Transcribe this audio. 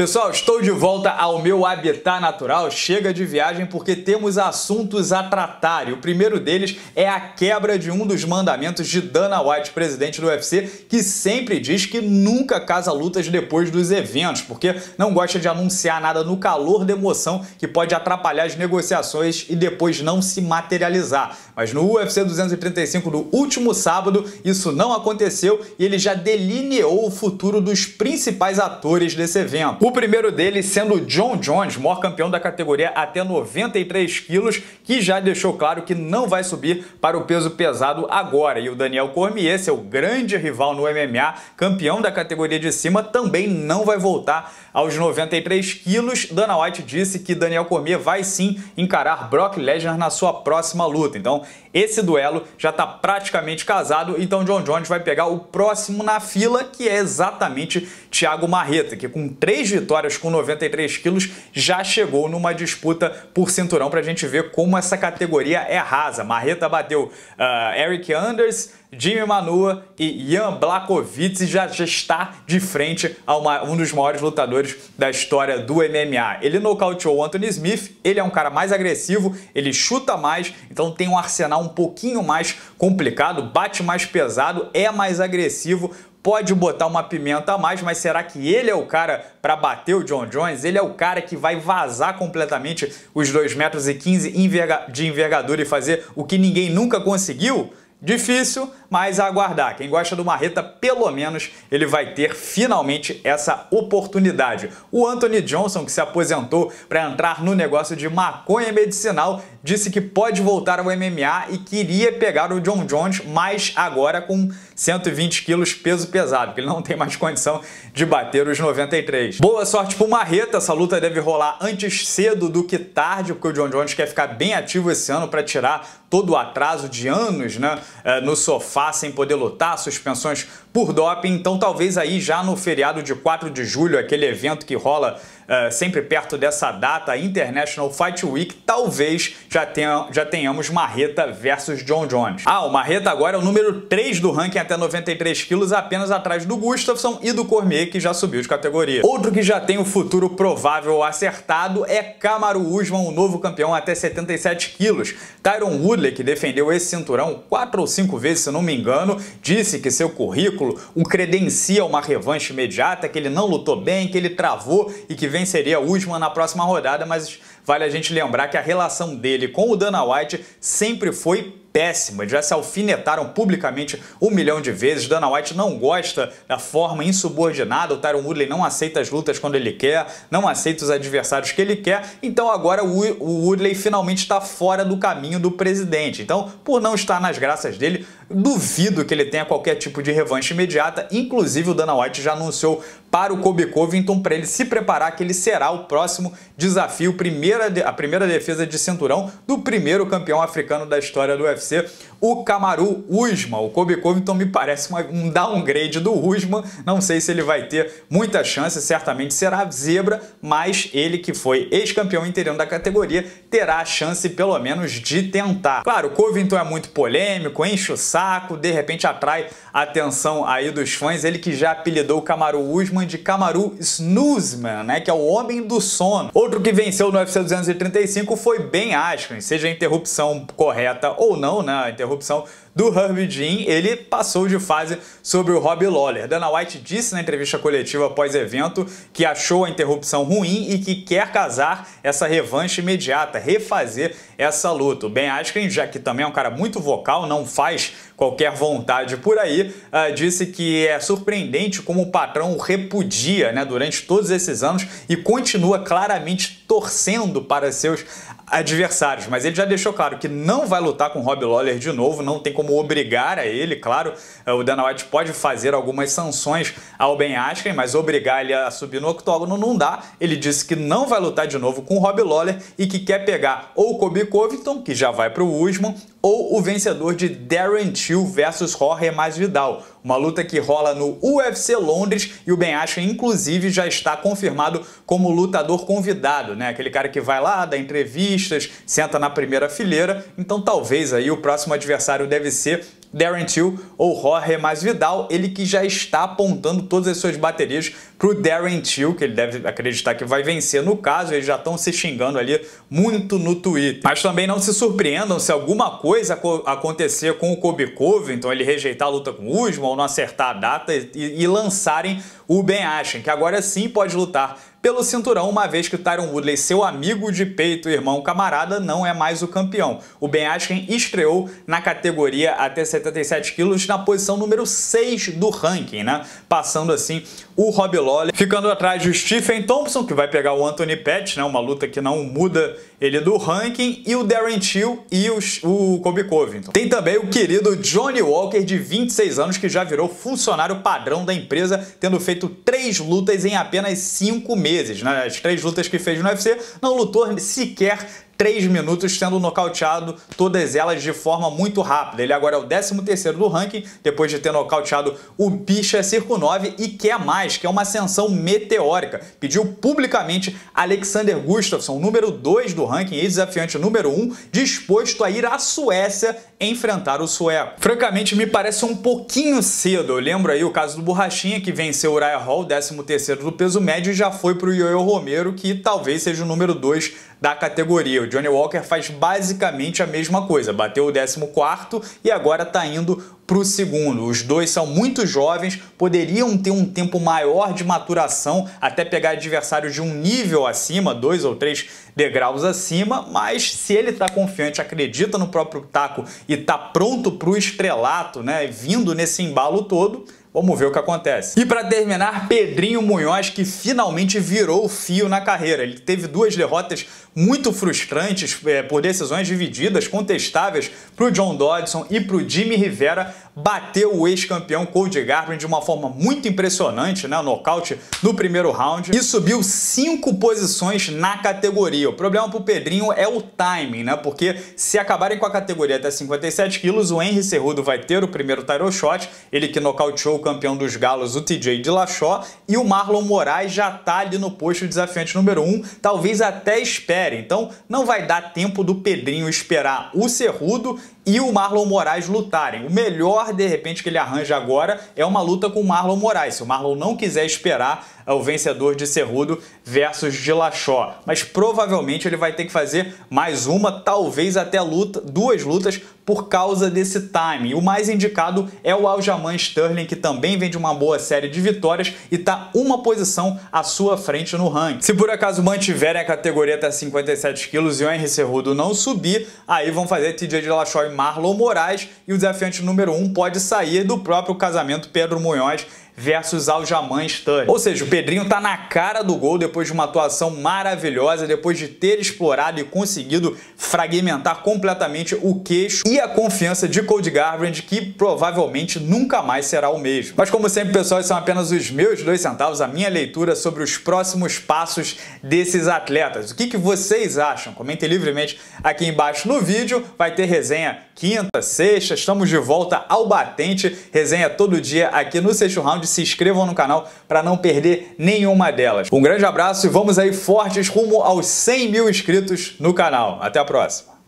Pessoal, estou de volta ao meu habitat natural. Chega de viagem porque temos assuntos a tratar. E o primeiro deles é a quebra de um dos mandamentos de Dana White, presidente do UFC, que sempre diz que nunca casa lutas depois dos eventos, porque não gosta de anunciar nada no calor da emoção que pode atrapalhar as negociações e depois não se materializar. Mas no UFC 235 do último sábado, isso não aconteceu e ele já delineou o futuro dos principais atores desse evento. O primeiro deles sendo John Jones, maior campeão da categoria até 93 quilos, que já deixou claro que não vai subir para o peso pesado agora. E o Daniel Cormier, seu grande rival no MMA, campeão da categoria de cima, também não vai voltar aos 93 quilos. Dana White disse que Daniel Cormier vai sim encarar Brock Lesnar na sua próxima luta. Então, esse duelo já está praticamente casado, então John Jones vai pegar o próximo na fila, que é exatamente Thiago Marreta, que com três vitórias com 93 quilos, já chegou numa disputa por cinturão para a gente ver como essa categoria é rasa. Marreta bateu uh, Eric Anders, Jimmy Manua e Jan Blakovic já, já está de frente a uma, um dos maiores lutadores da história do MMA. Ele nocauteou o Anthony Smith, ele é um cara mais agressivo, ele chuta mais, então tem um arsenal um pouquinho mais complicado, bate mais pesado, é mais agressivo, pode botar uma pimenta a mais, mas será que ele é o cara para bater o John Jones? Ele é o cara que vai vazar completamente os 2,15 metros de envergadura e fazer o que ninguém nunca conseguiu? Difícil, mas a aguardar. Quem gosta do Marreta, pelo menos ele vai ter finalmente essa oportunidade. O Anthony Johnson, que se aposentou para entrar no negócio de maconha medicinal, disse que pode voltar ao MMA e queria pegar o John Jones, mas agora com 120 quilos peso pesado, porque ele não tem mais condição de bater os 93. Boa sorte pro Marreta, essa luta deve rolar antes cedo do que tarde, porque o John Jones quer ficar bem ativo esse ano para tirar todo o atraso de anos né, eh, no sofá sem poder lutar, suspensões por doping. Então, talvez aí já no feriado de 4 de julho, aquele evento que rola é, sempre perto dessa data, International Fight Week, talvez já, tenha, já tenhamos Marreta versus John Jones. Ah, o Marreta agora é o número 3 do ranking até 93 quilos, apenas atrás do Gustafsson e do Cormier, que já subiu de categoria. Outro que já tem o futuro provável acertado é Kamaru Usman, o novo campeão até 77 quilos. Tyron Woodley, que defendeu esse cinturão quatro ou cinco vezes, se não me engano, disse que seu currículo o credencia uma revanche imediata, que ele não lutou bem, que ele travou e que vem venceria Usman na próxima rodada, mas vale a gente lembrar que a relação dele com o Dana White sempre foi péssimo. Eles já se alfinetaram publicamente um milhão de vezes. Dana White não gosta da forma insubordinada. O Tyron Woodley não aceita as lutas quando ele quer, não aceita os adversários que ele quer. Então agora o Woodley finalmente está fora do caminho do presidente. Então, por não estar nas graças dele, duvido que ele tenha qualquer tipo de revanche imediata. Inclusive, o Dana White já anunciou para o Kobe Covington para ele se preparar que ele será o próximo desafio, primeira, a primeira defesa de cinturão do primeiro campeão africano da história do UFC. UFC, o Kamaru Usman. O Kobe Covington me parece uma, um downgrade do Usman, não sei se ele vai ter muita chance, certamente será zebra, mas ele que foi ex-campeão interino da categoria terá a chance pelo menos de tentar. Claro, o Covington é muito polêmico, enche o saco, de repente atrai a atenção aí dos fãs, ele que já apelidou o Kamaru Usman de Kamaru Snoozman, né, que é o homem do sono. Outro que venceu no UFC 235 foi Ben Askren, seja a interrupção correta ou não, lesão, né, a interrupção do Herbie Jean, ele passou de fase sobre o Rob Lawler. Dana White disse na entrevista coletiva após evento que achou a interrupção ruim e que quer casar essa revanche imediata, refazer essa luta. O Ben Askren, já que também é um cara muito vocal, não faz qualquer vontade por aí, uh, disse que é surpreendente como o patrão o repudia né, durante todos esses anos e continua claramente torcendo para seus adversários, mas ele já deixou claro que não vai lutar com Rob Lawler de novo, não tem como obrigar a ele, claro, é, o Dana White pode fazer algumas sanções ao Ben Askren, mas obrigar ele a subir no octógono não dá. Ele disse que não vai lutar de novo com Rob Lawler e que quer pegar ou Kobe Covington, que já vai para o Usman, ou o vencedor de Darren Till versus Jorge Masvidal, uma luta que rola no UFC Londres e o Ben Askren inclusive já está confirmado como lutador convidado, né? Aquele cara que vai lá, dá entrevistas, senta na primeira fileira, então talvez aí o próximo adversário deve ser Darren Till ou Jorge Masvidal, ele que já está apontando todas as suas baterias para o Darren Till, que ele deve acreditar que vai vencer. No caso, eles já estão se xingando ali muito no Twitter. Mas também não se surpreendam se alguma coisa acontecer com o Kobe então ele rejeitar a luta com o Usman ou não acertar a data e, e lançarem o Ben Ashen, que agora sim pode lutar pelo cinturão, uma vez que o Tyron Woodley, seu amigo de peito e irmão camarada, não é mais o campeão. O Ben Askren estreou na categoria até 77 quilos na posição número 6 do ranking, né? Passando assim o Rob Lawler, ficando atrás do Stephen Thompson, que vai pegar o Anthony Pettis, né? Uma luta que não muda ele é do Ranking e o Darren Till e os, o Kobe Covington. Tem também o querido Johnny Walker, de 26 anos, que já virou funcionário padrão da empresa, tendo feito três lutas em apenas cinco meses. Né? As três lutas que fez no UFC, não lutou sequer 3 minutos, tendo nocauteado todas elas de forma muito rápida. Ele agora é o 13º do ranking, depois de ter nocauteado o Picha Circo 9 e quer mais, quer é uma ascensão meteórica. Pediu publicamente Alexander Gustafsson, número 2 do ranking e desafiante número 1, disposto a ir à Suécia enfrentar o sueco. Francamente, me parece um pouquinho cedo. Eu lembro aí o caso do Borrachinha, que venceu o Raya Hall, 13º do peso médio, e já foi para o Yoyo Romero, que talvez seja o número 2 da categoria. O Johnny Walker faz basicamente a mesma coisa, bateu o 14 e agora está indo para o segundo. Os dois são muito jovens, poderiam ter um tempo maior de maturação, até pegar adversários de um nível acima, dois ou três degraus acima, mas se ele está confiante, acredita no próprio taco e está pronto para o estrelato, né, vindo nesse embalo todo, Vamos ver o que acontece. E para terminar, Pedrinho Munhoz, que finalmente virou o fio na carreira. Ele teve duas derrotas muito frustrantes é, por decisões divididas, contestáveis, para o John Dodson e para o Jimmy Rivera. Bateu o ex-campeão Cody Garvin de uma forma muito impressionante, né? Nocaute no primeiro round e subiu cinco posições na categoria. O problema para o Pedrinho é o timing, né? Porque se acabarem com a categoria até 57 quilos, o Henry Cerrudo vai ter o primeiro title shot, ele que nocauteou campeão dos galos, o TJ Dillashaw, e o Marlon Moraes já tá ali no posto de desafiante número 1, um, talvez até espere. Então não vai dar tempo do Pedrinho esperar o Cerrudo e o Marlon Moraes lutarem. O melhor, de repente, que ele arranja agora é uma luta com o Marlon Moraes. Se o Marlon não quiser esperar é o vencedor de Cerrudo versus de Laxó. Mas provavelmente ele vai ter que fazer mais uma, talvez até luta, duas lutas por causa desse timing. O mais indicado é o Aljaman Sterling, que também vem de uma boa série de vitórias e está uma posição à sua frente no ranking. Se por acaso mantiverem a categoria até 57 quilos e o Henry Cerrudo não subir, aí vão fazer TJ de Lachó Marlon Moraes e o desafiante número 1 um pode sair do próprio casamento Pedro Munhoz versus Aljamain Stanley. Ou seja, o Pedrinho tá na cara do gol depois de uma atuação maravilhosa, depois de ter explorado e conseguido fragmentar completamente o queixo e a confiança de Cody Garbrandt, que provavelmente nunca mais será o mesmo. Mas como sempre, pessoal, são é apenas os meus dois centavos, a minha leitura sobre os próximos passos desses atletas. O que, que vocês acham? Comentem livremente aqui embaixo no vídeo. Vai ter resenha quinta, sexta, estamos de volta ao batente. Resenha todo dia aqui no Sexto Round se inscrevam no canal para não perder nenhuma delas. Um grande abraço e vamos aí fortes rumo aos 100 mil inscritos no canal. Até a próxima!